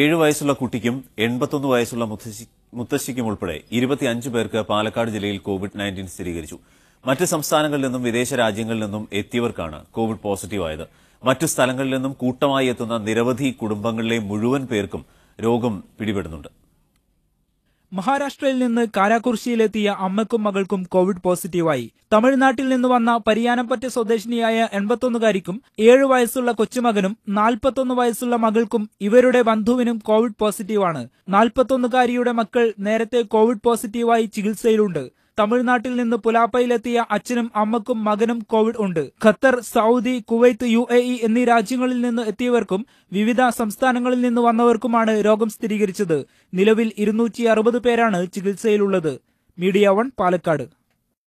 ഏഴു വയസ്സുള്ള കുട്ടിക്കും എൺപത്തൊന്ന് വയസ്സുള്ള മുത്തശ്ശിക്കും ഉൾപ്പെടെ ഇരുപത്തിയഞ്ച് പേർക്ക് പാലക്കാട് ജില്ലയിൽ കോവിഡ് നയൻറ്റീൻ സ്ഥിരീകരിച്ചു മറ്റ് സംസ്ഥാനങ്ങളിൽ നിന്നും വിദേശ രാജ്യങ്ങളിൽ നിന്നും എത്തിയവർക്കാണ് കോവിഡ് പോസിറ്റീവായത് മറ്റു സ്ഥലങ്ങളിൽ നിന്നും കൂട്ടമായി എത്തുന്ന നിരവധി കുടുംബങ്ങളിലെ മുഴുവൻ പേർക്കും രോഗം പിടിപെടുന്നുണ്ട് മഹാരാഷ്ട്രയിൽ നിന്ന് കാരാകുർശിയിലെത്തിയ അമ്മയ്ക്കും മകൾക്കും കോവിഡ് പോസിറ്റീവായി തമിഴ്നാട്ടിൽ നിന്ന് വന്ന പരിയാനപ്പറ്റ സ്വദേശിനിയായ എൺപത്തൊന്നുകാരിക്കും ഏഴു വയസ്സുള്ള കൊച്ചുമകനും നാൽപ്പത്തൊന്ന് വയസ്സുള്ള മകൾക്കും ഇവരുടെ ബന്ധുവിനും കോവിഡ് പോസിറ്റീവാണ് നാൽപ്പത്തൊന്നുകാരിയുടെ മക്കൾ നേരത്തെ കോവിഡ് പോസിറ്റീവായി ചികിത്സയിലുണ്ട് തമിഴ്നാട്ടിൽ നിന്ന് പുലാപ്പയിലെത്തിയ അച്ഛനും അമ്മക്കും മകനും കോവിഡ് ഉണ്ട് ഖത്തർ സൗദി കുവൈത്ത് യു എന്നീ രാജ്യങ്ങളിൽ നിന്ന് എത്തിയവർക്കും വിവിധ സംസ്ഥാനങ്ങളിൽ നിന്ന് വന്നവർക്കുമാണ് രോഗം സ്ഥിരീകരിച്ചത് നിലവിൽ ഇരുന്നൂറ്റി പേരാണ് ചികിത്സയിലുള്ളത് മീഡിയ വൺ പാലക്കാട്